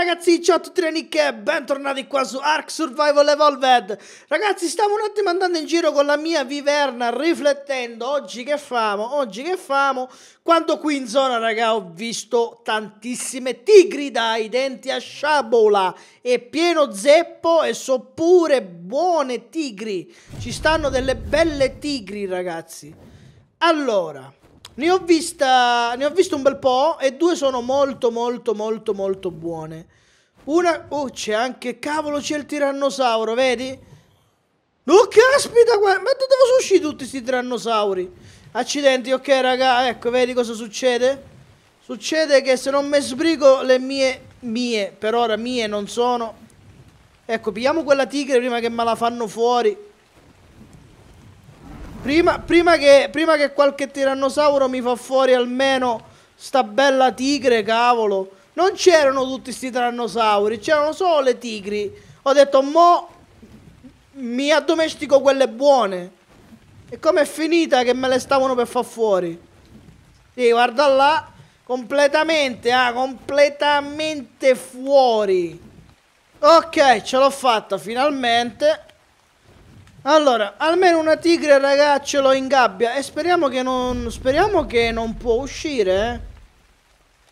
ragazzi, ciao a tutti Renick e bentornati qua su Ark Survival Evolved Ragazzi, stavo un attimo andando in giro con la mia viverna riflettendo Oggi che famo, oggi che famo Quando qui in zona, raga, ho visto tantissime tigri dai denti a sciabola E pieno zeppo e so pure buone tigri Ci stanno delle belle tigri, ragazzi Allora ne ho, vista, ne ho visto un bel po' e due sono molto molto molto molto buone. Una... Oh, c'è anche... Cavolo, c'è il tirannosauro, vedi? Oh, caspita, guarda, ma da dove sono usciti tutti questi tirannosauri? Accidenti, ok, raga, ecco, vedi cosa succede? Succede che se non mi sbrigo le mie... Mie, per ora mie non sono... Ecco, pigliamo quella tigre prima che me la fanno fuori. Prima, prima, che, prima che qualche tirannosauro mi fa fuori almeno sta bella tigre, cavolo. Non c'erano tutti questi tirannosauri, c'erano solo le tigri. Ho detto, mo mi addomestico quelle buone. E com'è finita che me le stavano per far fuori? Sì, guarda là, completamente, ah, completamente fuori. Ok, ce l'ho fatta finalmente. Allora, almeno una tigre ragazzo lo in gabbia e speriamo che non... Speriamo che non può uscire, eh?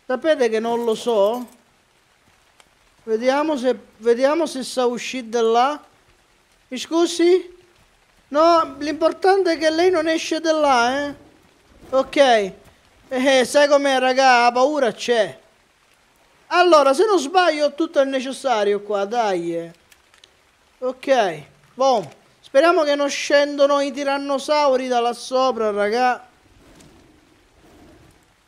Sapete che non lo so? Vediamo se... Vediamo se sa uscire da là. Mi scusi? No, l'importante è che lei non esce da là, eh? Ok. Eh, sai com'è, raga? La paura c'è. Allora, se non sbaglio, tutto è necessario qua, dai. Ok. Boom. Speriamo che non scendono i tirannosauri da là sopra, raga.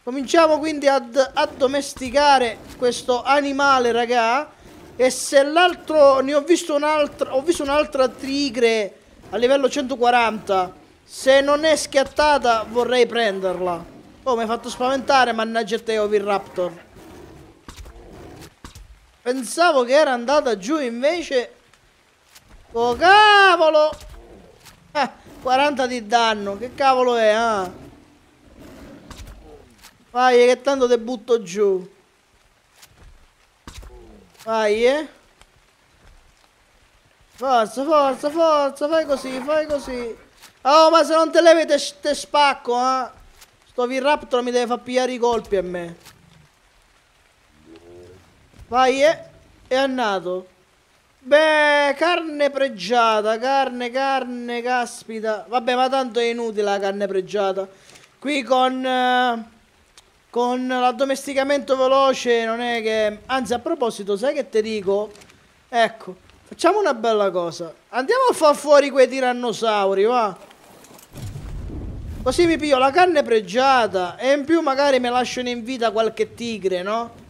Cominciamo quindi ad addomesticare questo animale, raga. E se l'altro... Ne ho visto un'altra... Ho visto un'altra tigre a livello 140. Se non è schiattata vorrei prenderla. Oh, mi hai fatto spaventare, mannaggia te, Oviraptor. Pensavo che era andata giù, invece Oh cavolo! Ah, eh, 40 di danno, che cavolo è, ah? Vai, che tanto te butto giù. Vai, eh. Forza, forza, forza, fai così, fai così. Oh, ma se non te levi te, te spacco, eh. Sto V-Raptor mi deve far pigliare i colpi a me. Vai, eh. È andato. Beh, carne pregiata, carne, carne, caspita. Vabbè, ma tanto è inutile la carne pregiata. Qui con, eh, con l'addomesticamento veloce non è che... Anzi, a proposito, sai che ti dico? Ecco, facciamo una bella cosa. Andiamo a far fuori quei tirannosauri, va. Così mi piglio la carne pregiata e in più magari mi lasciano in vita qualche tigre, no?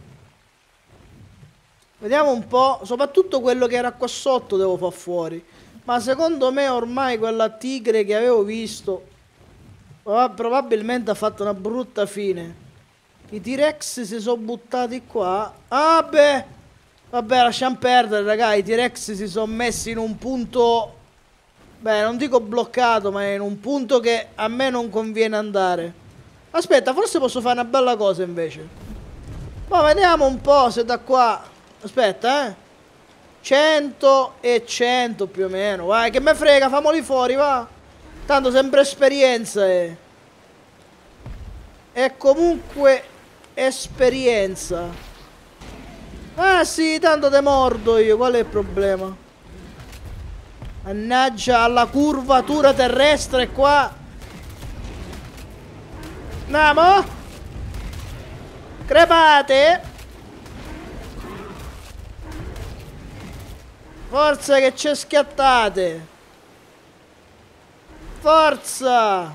Vediamo un po', soprattutto quello che era qua sotto devo far fuori. Ma secondo me ormai quella tigre che avevo visto probabilmente ha fatto una brutta fine. I T-Rex si sono buttati qua. Ah beh! Vabbè, lasciamo perdere, ragazzi, I T-Rex si sono messi in un punto... Beh, non dico bloccato, ma in un punto che a me non conviene andare. Aspetta, forse posso fare una bella cosa invece. Ma vediamo un po' se da qua Aspetta, eh. 100 e 100 più o meno. Vai, che me frega, famoli fuori, va. Tanto sempre esperienza, eh. È comunque esperienza. Ah sì, tanto te mordo io, qual è il problema? Mannaggia alla curvatura terrestre qua. Andiamo. Crepate. Forza che ci schiattate! Forza!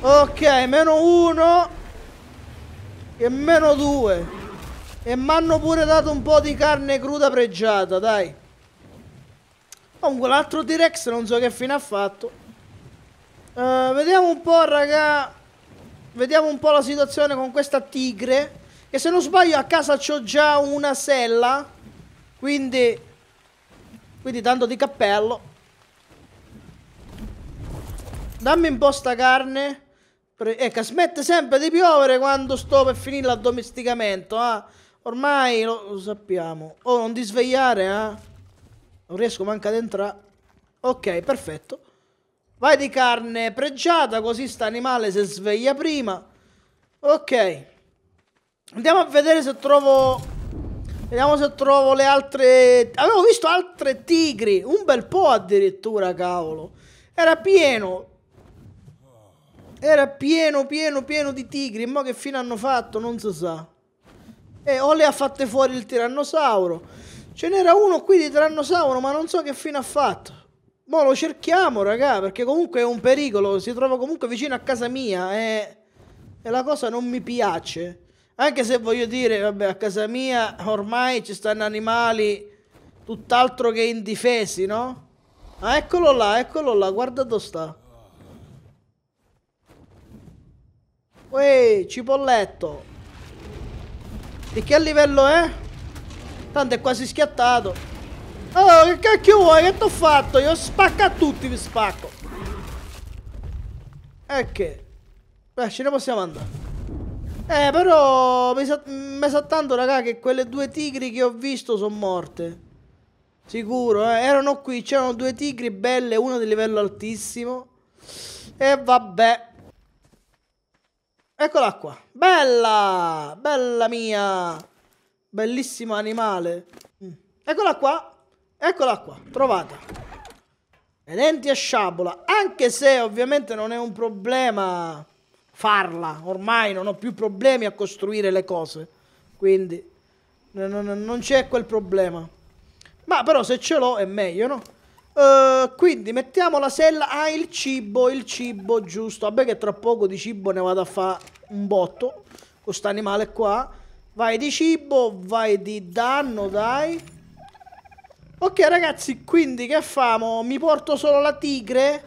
Ok, meno uno e meno due. E mi hanno pure dato un po' di carne cruda pregiata, dai. Comunque l'altro T-Rex non so che fine ha fatto. Uh, vediamo un po', raga. Vediamo un po' la situazione con questa tigre. Che se non sbaglio a casa c'ho già una sella, quindi, quindi tanto di cappello. Dammi un po' sta carne. Ecco, smette sempre di piovere quando sto per finire l'addomesticamento, eh? Ah. Ormai lo, lo, sappiamo. Oh, non ti svegliare, eh? Ah. Non riesco manca ad entrare. Ok, perfetto. Vai di carne pregiata, così sta animale si sveglia prima. Ok. Andiamo a vedere se trovo... Vediamo se trovo le altre... Avevo visto altre tigri, un bel po' addirittura, cavolo. Era pieno. Era pieno, pieno, pieno di tigri. Ma che fine hanno fatto, non si sa. E eh, o le ha fatte fuori il tirannosauro. Ce n'era uno qui di tirannosauro, ma non so che fine ha fatto. Mo lo cerchiamo, raga, perché comunque è un pericolo. Si trova comunque vicino a casa mia e... Eh, e la cosa non mi piace. Anche se voglio dire, vabbè, a casa mia ormai ci stanno animali tutt'altro che indifesi, no? Ah, eccolo là, eccolo là, guarda dove sta. Uè, cipolletto. Di che livello è? Tanto è quasi schiattato. Oh, che cacchio vuoi? Che t'ho fatto? Io spacco a tutti, mi spacco. E che? Beh, ce ne possiamo andare. Eh, però mi sa, sa tanto, raga, che quelle due tigri che ho visto sono morte. Sicuro, eh. Erano qui, c'erano due tigri belle, una di livello altissimo. E vabbè. Eccola qua. Bella! Bella mia! Bellissimo animale. Mm. Eccola qua. Eccola qua, trovata. E denti a sciabola. Anche se ovviamente non è un problema farla, ormai non ho più problemi a costruire le cose, quindi non, c'è quel problema. Ma però se ce l'ho è meglio, no? Uh, quindi mettiamo la sella, ah il cibo, il cibo giusto, vabbè che tra poco di cibo ne vado a fare un botto con questo animale qua. Vai di cibo, vai di danno, dai. Ok ragazzi, quindi che famo? Mi porto solo la tigre?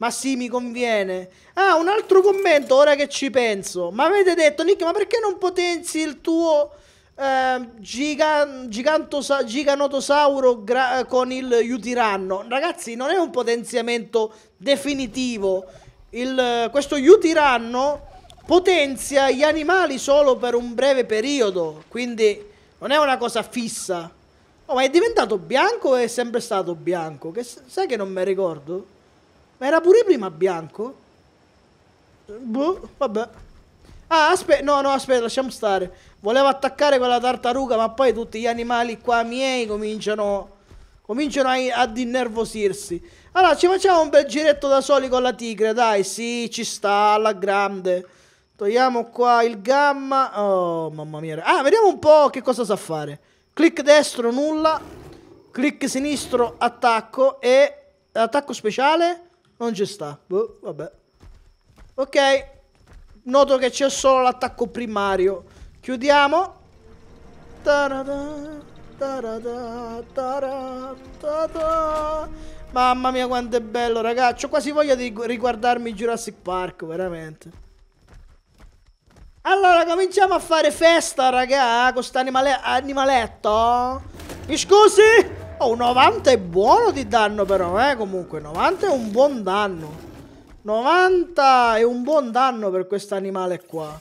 Ma sì, mi conviene. Ah, un altro commento, ora che ci penso. Ma avete detto, Nick, ma perché non potenzi il tuo eh, giga, giganotosauro con il Yutiranno? Ragazzi, non è un potenziamento definitivo. Il, questo Yutiranno potenzia gli animali solo per un breve periodo. Quindi non è una cosa fissa. Oh, ma è diventato bianco o è sempre stato bianco? Che, sai che non mi ricordo? Ma era pure prima bianco? Boh, vabbè. Ah, aspetta, no, no, aspetta, lasciamo stare. Volevo attaccare quella tartaruga, ma poi tutti gli animali qua miei cominciano... Cominciano a, ad innervosirsi. Allora, ci facciamo un bel giretto da soli con la tigre, dai. Sì, ci sta, alla grande. Togliamo qua il gamma. Oh, mamma mia. Ah, vediamo un po' che cosa sa fare. Clic destro, nulla. Clic sinistro, attacco e... Attacco speciale. Non ci sta. Boh, vabbè. Ok. Noto che c'è solo l'attacco primario. Chiudiamo. Tarada, tarada, tarada, Mamma mia quanto è bello, ragazzi. Ho quasi voglia di riguardarmi Jurassic Park, veramente. Allora, cominciamo a fare festa, ragazzi, con questo animale animaletto. Mi scusi? Oh, 90 è buono di danno però, eh, comunque. 90 è un buon danno. 90 è un buon danno per questo animale qua.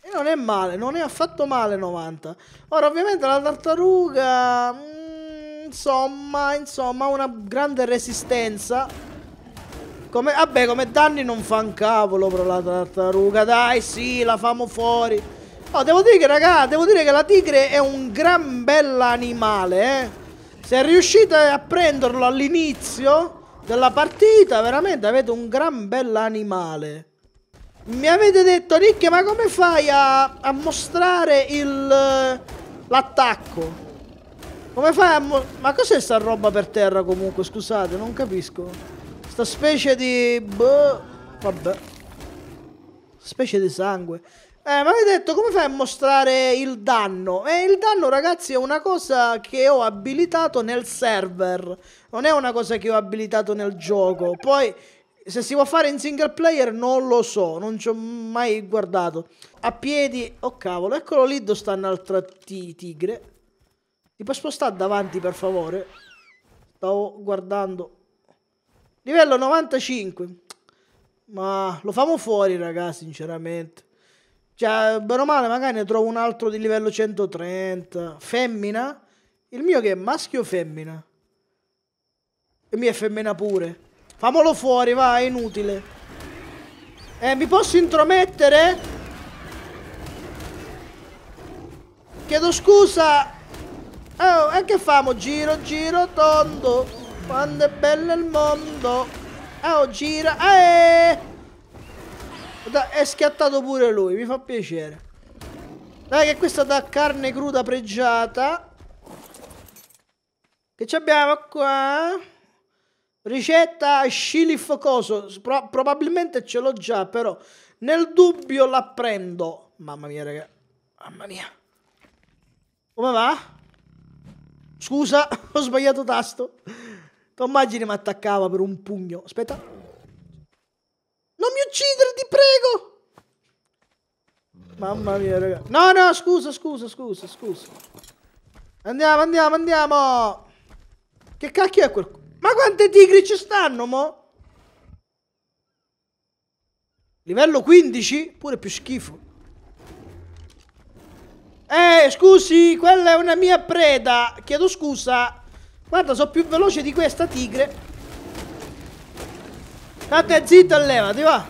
E non è male, non è affatto male 90. Ora, ovviamente la tartaruga... Mm, insomma, insomma, ha una grande resistenza. Come, vabbè, come danni non fa un cavolo però la tartaruga. Dai, sì, la famo fuori. Oh, devo dire che, raga, devo dire che la tigre è un gran bell'animale, eh. Se riuscite a prenderlo all'inizio della partita, veramente avete un gran bell'animale. Mi avete detto, Nick, ma come fai a, a mostrare l'attacco? Come fai a... Ma cos'è sta roba per terra comunque? Scusate, non capisco. Sta specie di... Boh, vabbè. Specie di sangue. Eh, ma hai detto come fai a mostrare il danno? Eh, il danno, ragazzi, è una cosa che ho abilitato nel server. Non è una cosa che ho abilitato nel gioco. Poi, se si può fare in single player, non lo so. Non ci ho mai guardato. A piedi, oh cavolo, eccolo lì dove stanno altri tigre. Ti puoi spostare davanti, per favore? Stavo guardando. Livello 95. Ma lo famo fuori, ragazzi, sinceramente. Cioè, meno male, magari ne trovo un altro di livello 130. Femmina. Il mio che è maschio o femmina? Il mio è femmina pure. Famolo fuori, va, è inutile. Eh, mi posso intromettere? Chiedo scusa. Oh, e che famo? Giro, giro, tondo. Quando è bello il mondo. Oh, gira. Eh! Da, è schiattato pure lui, mi fa piacere. Dai che questa da carne cruda pregiata. Che ci abbiamo qua? Ricetta scilif coso. Pro probabilmente ce l'ho già, però nel dubbio la prendo. Mamma mia, raga. Mamma mia. Come va? Scusa, ho sbagliato tasto. Ti immagini mi attaccava per un pugno. Aspetta mi uccidere, ti prego! Mamma mia, raga. No, no, scusa, scusa, scusa, scusa. Andiamo, andiamo, andiamo! Che cacchio è quel... Ma quante tigri ci stanno, mo'? Livello 15? Pure più schifo. Eh, scusi, quella è una mia preda. Chiedo scusa. Guarda, sono più veloce di questa tigre. State zitto e levati, va.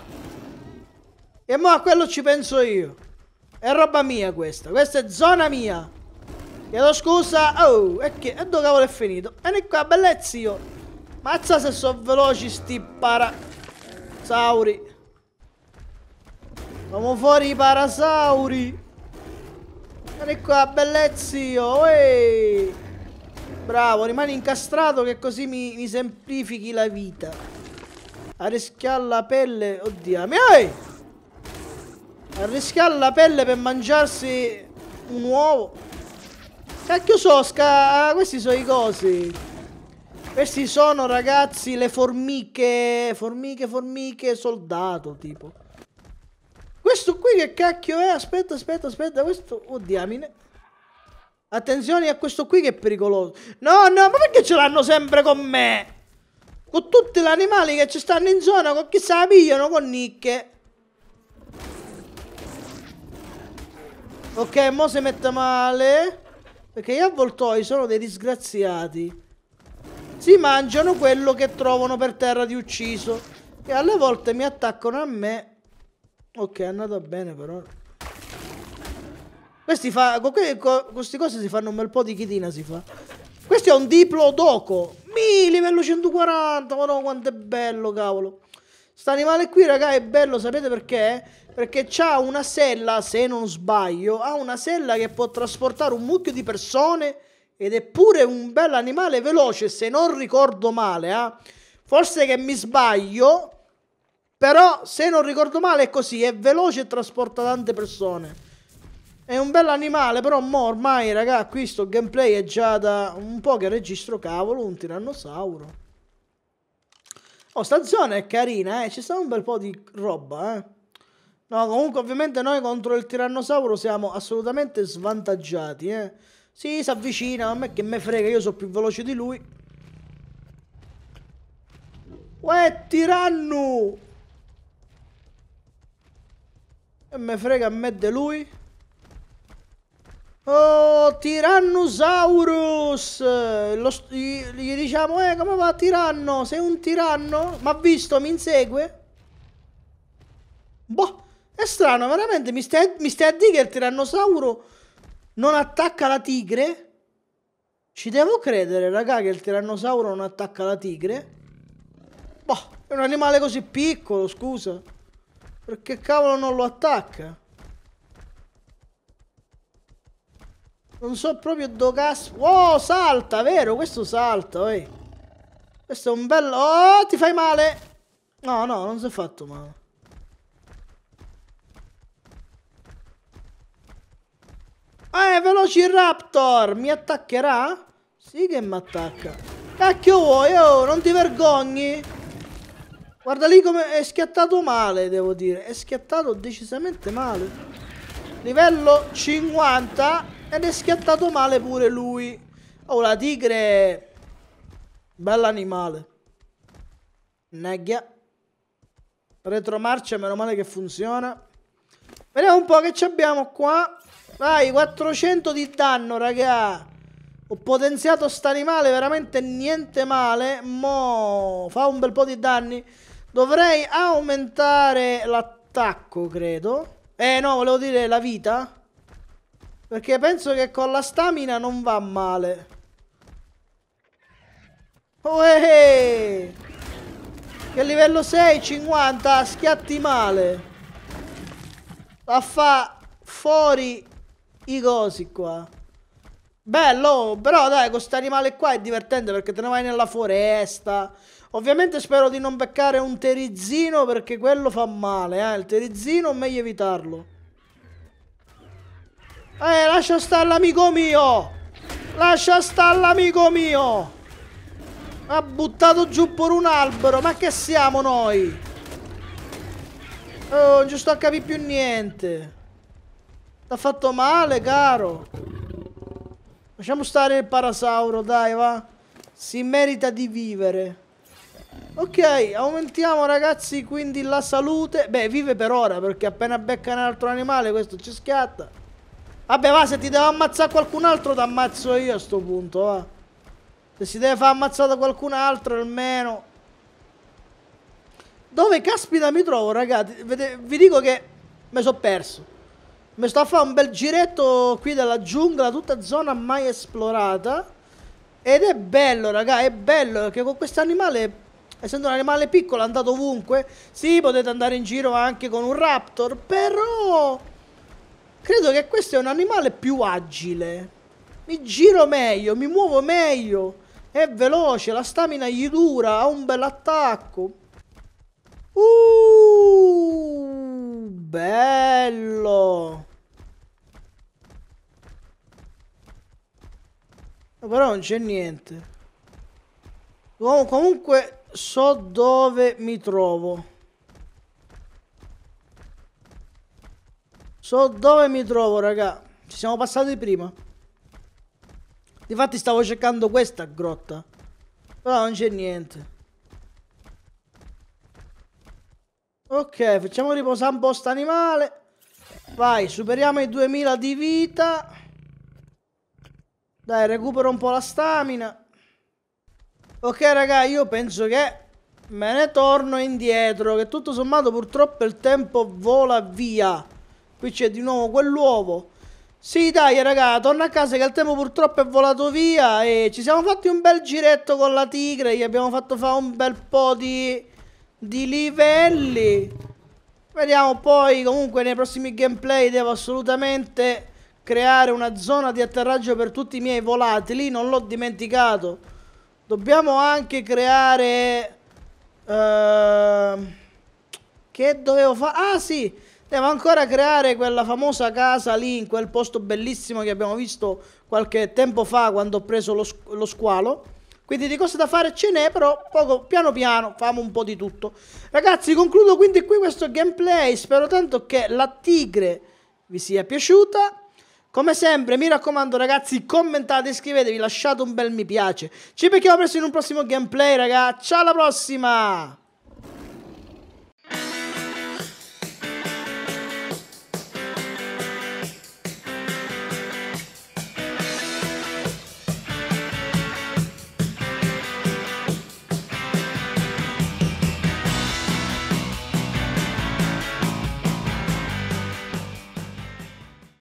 E mo' a quello ci penso io. È roba mia questa. Questa è zona mia. Chiedo scusa. Oh, e che? E dove cavolo è finito? Vieni qua, bellezzi io. Mazza se so veloci sti parasauri. Siamo fuori i parasauri. Vieni qua, bellezio. Ehi. Bravo, rimani incastrato che così mi, mi semplifichi la vita a rischiare la pelle. Oddio, mia! A rischiare la pelle per mangiarsi un uovo. Cacchio sosca, ah, questi sono i cosi. Questi sono, ragazzi, le formiche. Formiche, formiche, soldato, tipo. Questo qui che cacchio è? Aspetta, aspetta, aspetta. Questo... Oh, diamine. Attenzione a questo qui che è pericoloso. No, no, ma perché ce l'hanno sempre con me? Con tutti gli animali che ci stanno in zona, con chi se la pigliano con nicche. Ok, mo si mette male. Perché gli avvoltoi sono dei disgraziati. Si mangiano quello che trovano per terra di ucciso. E alle volte mi attaccano a me. Ok, è andata bene però. Questi fa... con queste cose si fanno un bel po' di chitina si fa. Questo è un diplodoco. Mi, livello 140, ma no, quanto è bello, cavolo. Sta animale qui, raga, è bello, sapete perché? Perché ha una sella, se non sbaglio, ha una sella che può trasportare un mucchio di persone ed è pure un bel animale veloce, se non ricordo male, eh. Forse che mi sbaglio, però se non ricordo male è così, è veloce e trasporta tante persone. È un bello animale, però mo ormai, raga, qui sto gameplay è già da un po' che registro, cavolo, un tirannosauro. Oh, sta zona è carina, eh. Ci sta un bel po' di roba, eh. No, comunque, ovviamente noi contro il tirannosauro siamo assolutamente svantaggiati, eh. Sì, si avvicina, ma a me che me frega, io sono più veloce di lui. Uè, tiranno! E me frega a me di lui. Oh, Tyrannosaurus! Lo, gli, gli, diciamo, eh, come va tiranno? Sei un tiranno? Ma ha visto, mi insegue? Boh, è strano, veramente. Mi stai, mi stai a dire che il tirannosauro non attacca la tigre? Ci devo credere, raga, che il tirannosauro non attacca la tigre? Boh, è un animale così piccolo, scusa. Perché cavolo non lo attacca? Non so proprio dove cazzo... Oh, salta, vero? Questo salta, ehi. Questo è un bello... Oh, ti fai male! No, no, non si è fatto male. Eh, Velociraptor! Mi attaccherà? Sì che mi attacca. Cacchio vuoi, oh, non ti vergogni? Guarda lì come è schiattato male, devo dire. È schiattato decisamente male. Livello 50. Ed è schiattato male pure lui. Oh, la tigre... Bell'animale. Neggia Retromarcia, meno male che funziona. Vediamo un po' che ci abbiamo qua. Vai, 400 di danno, raga. Ho potenziato sta animale veramente niente male. Mo fa un bel po' di danni. Dovrei aumentare l'attacco, credo. Eh, no, volevo dire la vita. Perché penso che con la stamina non va male. Oh, hey, eh, eh. hey. Che livello 6, 50, schiatti male. La fa fuori i cosi qua. Bello, però dai, con sta animale qua è divertente perché te ne vai nella foresta. Ovviamente spero di non beccare un terizzino perché quello fa male, eh. Il terizzino è meglio evitarlo. Eh, lascia stare l'amico mio! Lascia stare l'amico mio! Ha buttato giù per un albero, ma che siamo noi? Oh, non ci sto a capire più niente. T'ha fatto male, caro. Lasciamo stare il parasauro, dai, va. Si merita di vivere. Ok, aumentiamo ragazzi quindi la salute. Beh, vive per ora perché appena becca un altro animale questo ci schiatta Vabbè, va, se ti devo ammazzare qualcun altro, ti ammazzo io a sto punto, va. Se si deve far ammazzare da qualcun altro, almeno... Dove caspita mi trovo, ragazzi? vi dico che mi sono perso. Mi sto a fare un bel giretto qui della giungla, tutta zona mai esplorata. Ed è bello, raga, è bello, perché con questo animale essendo un animale piccolo è andato ovunque. Sì, potete andare in giro anche con un raptor, però Credo che questo è un animale più agile. Mi giro meglio, mi muovo meglio. È veloce, la stamina gli dura, ha un bel attacco. Uh, bello. Però non c'è niente. comunque so dove mi trovo. So dove mi trovo, raga. Ci siamo passati prima. Difatti stavo cercando questa grotta. Però non c'è niente. Ok, facciamo riposare un po' sta animale. Vai, superiamo i 2000 di vita. Dai, recupero un po' la stamina. Ok, raga, io penso che me ne torno indietro. Che tutto sommato purtroppo il tempo vola via. Qui c'è di nuovo quell'uovo. Sì, dai, raga, torna a casa che il tempo purtroppo è volato via e ci siamo fatti un bel giretto con la tigre, gli abbiamo fatto fare un bel po' di, di livelli. Vediamo poi, comunque, nei prossimi gameplay devo assolutamente creare una zona di atterraggio per tutti i miei volatili, non l'ho dimenticato. Dobbiamo anche creare... Uh, che dovevo fare? Ah, sì! Devo ancora creare quella famosa casa lì, in quel posto bellissimo che abbiamo visto qualche tempo fa quando ho preso lo, lo squalo. Quindi di cose da fare ce n'è, però poco, piano piano famo un po' di tutto. Ragazzi, concludo quindi qui questo gameplay. Spero tanto che la tigre vi sia piaciuta. Come sempre, mi raccomando ragazzi, commentate, iscrivetevi, lasciate un bel mi piace. Ci becchiamo presto in un prossimo gameplay, ragazzi. Ciao alla prossima!